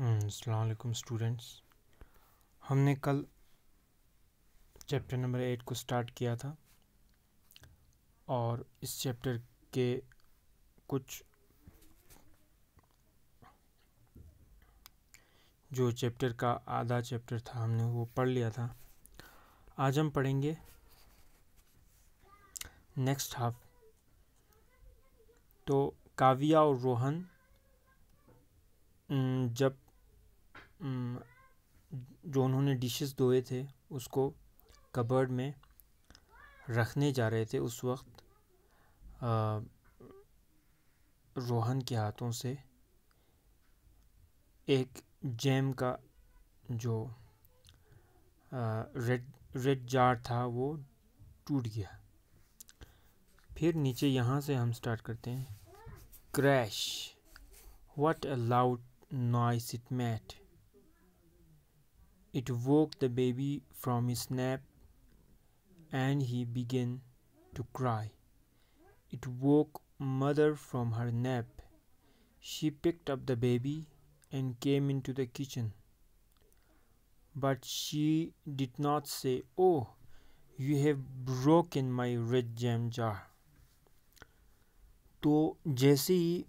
अलैक्म हम्म, students हमने कल chapter number eight को स्टार्ट किया था और इस चैप्टर के कुछ जो चैप्टर का आधा चैप्टर था हमने वो पढ़ लिया था आज हम पढ़ेंगे नेक्स्ट हाफ तो काविया और रोहन जब जो उन्होंने डिशेस धोए थे उसको कबर्ड में रखने जा रहे थे उस वक्त रोहन के हाथों से एक जैम का जो रेड रेड जार था वो टूट गया फिर नीचे यहाँ से हम स्टार्ट करते हैं crash what a loud noise it made. It woke the baby from his nap and he began to cry. It woke mother from her nap. She picked up the baby and came into the kitchen. But she did not say, Oh, you have broken my red jam jar. तो जैसे ही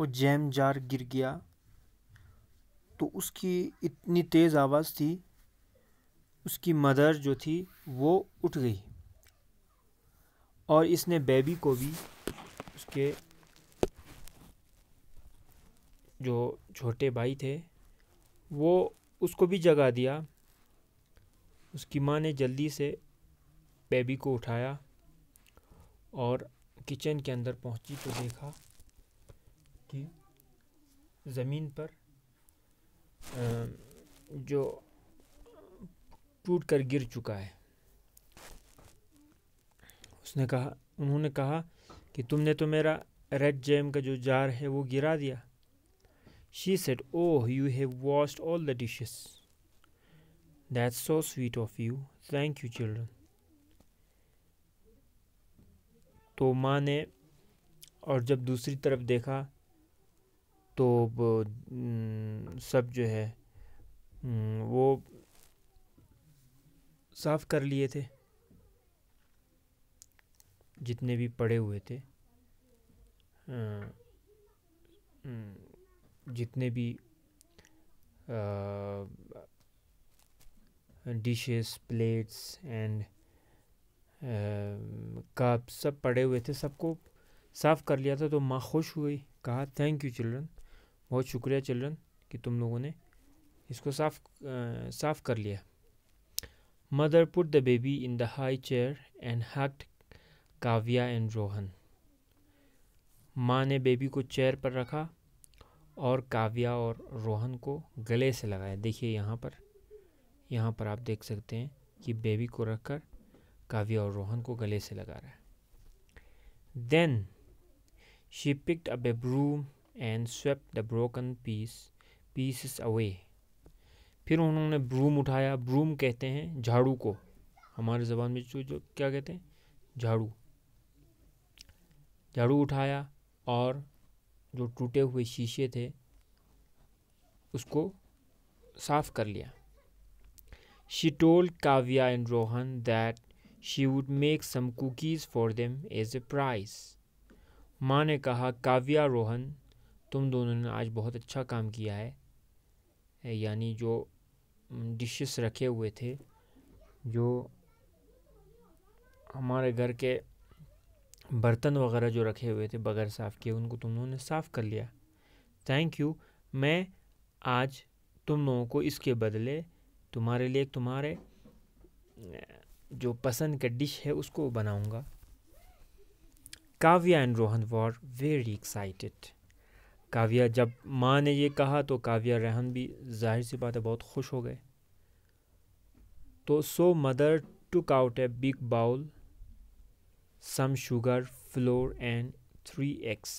वो jam jar गिर गया तो उसकी इतनी तेज़ आवाज़ थी उसकी मदर जो थी वो उठ गई और इसने बेबी को भी उसके जो छोटे भाई थे वो उसको भी जगा दिया उसकी माँ ने जल्दी से बेबी को उठाया और किचन के अंदर पहुंची तो देखा कि ज़मीन पर जो टूट कर गिर चुका है उसने कहा उन्होंने कहा कि तुमने तो मेरा रेड जैम का जो जार है वो गिरा दिया she said oh you have washed all the dishes that's so sweet of you thank you children तो माँ ने और जब दूसरी तरफ देखा तो सब जो है वो साफ़ कर लिए थे जितने भी पड़े हुए थे जितने भी डिशेस प्लेट्स एंड कप सब पड़े हुए थे सबको साफ़ कर लिया था तो माँ खुश हुई कहा थैंक यू चिल्ड्रन बहुत शुक्रिया चिल्ड्रन कि तुम लोगों ने इसको साफ साफ कर लिया mother put the baby in the high chair and asked Kavya and Rohan माँ ने बेबी को चेयर पर रखा और काव्या और रोहन को गले से लगाया देखिए यहाँ पर यहाँ पर आप देख सकते हैं कि बेबी को रखकर काव्या और रोहन को गले से लगा रहा है then She picked up a broom and swept the broken piece pieces away. फिर उन्होंने ब्रूम उठाया ब्रूम कहते हैं झाड़ू को हमारे ज़बान में जो जो क्या कहते हैं झाड़ू झाड़ू उठाया और जो टूटे हुए शीशे थे उसको साफ कर लिया She told Kavya and Rohan that she would make some cookies for them as a prize. माँ ने कहा काव्या रोहन तुम दोनों ने आज बहुत अच्छा काम किया है यानी जो डिशेस रखे हुए थे जो हमारे घर के बर्तन वगैरह जो रखे हुए थे बगैर साफ़ किए उनको तुम लोगों ने साफ़ कर लिया थैंक यू मैं आज तुम लोगों को इसके बदले तुम्हारे लिए तुम्हारे जो पसंद का डिश है उसको बनाऊंगा Kavya and Rohan were very excited Kavya जब माँ ने ये कहा तो काव्या रेहन भी जाहिर सी बात है बहुत खुश हो गए तो so mother took out a big bowl some sugar flour and three eggs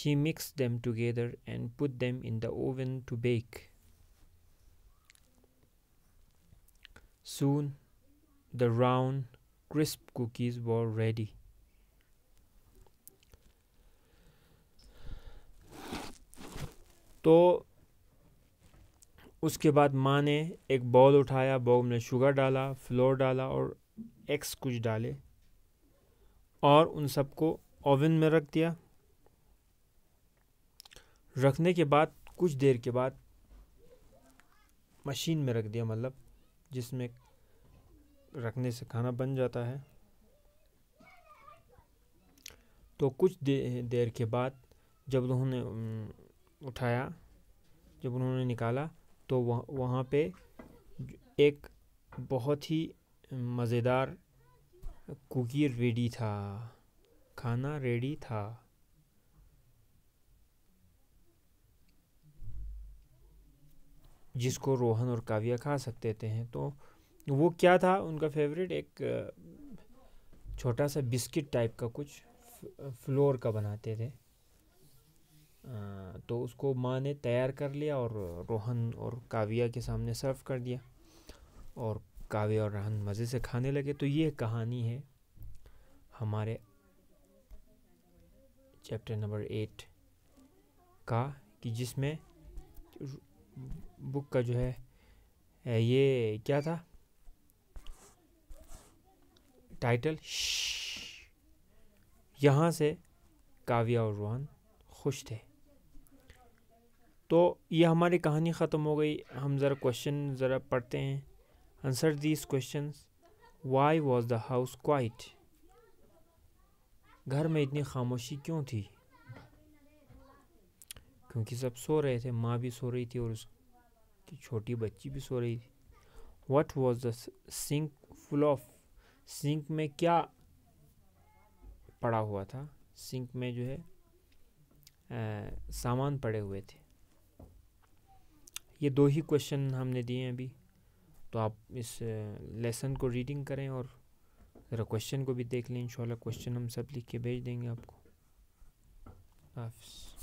she mix them together and put them in the oven to bake soon the round crisp cookies were ready तो उसके बाद माँ ने एक ball उठाया ball में sugar डाला floor डाला और एक्स कुछ डाले और उन सबको ओवन में रख दिया रखने के बाद कुछ देर के बाद मशीन में रख दिया मतलब जिसमें रखने से खाना बन जाता है तो कुछ दे, देर के बाद जब उन्होंने उठाया जब उन्होंने निकाला तो वह वहाँ पे एक बहुत ही मज़ेदार कुकी रेडी था खाना रेडी था जिसको रोहन और काव्या खा सकते थे हैं तो वो क्या था उनका फेवरेट एक छोटा सा बिस्किट टाइप का कुछ फ्लोर का बनाते थे तो उसको माँ ने तैयार कर लिया और रोहन और काविया के सामने सर्व कर दिया और काव्या और रोहन मज़े से खाने लगे तो ये कहानी है हमारे चैप्टर नंबर एट का कि जिसमें बुक का जो है ये क्या था टाइटल यहाँ से काव्या और रोहन खुश थे तो ये हमारी कहानी ख़त्म हो गई हम ज़रा क्वेश्चन ज़रा पढ़ते हैं answer these question why was the house quiet घर में इतनी खामोशी क्यों थी क्योंकि सब सो रहे थे माँ भी सो रही थी और उसकी छोटी बच्ची भी सो रही थी what was the sink full of sink में क्या पड़ा हुआ था सिंक में जो है आ, सामान पड़े हुए थे ये दो ही क्वेश्चन हमने दिए हैं अभी तो आप इस लेसन को रीडिंग करें और ज़रा क्वेश्चन को भी देख लें इंशाल्लाह क्वेश्चन हम सब लिख के भेज देंगे आपको हाफ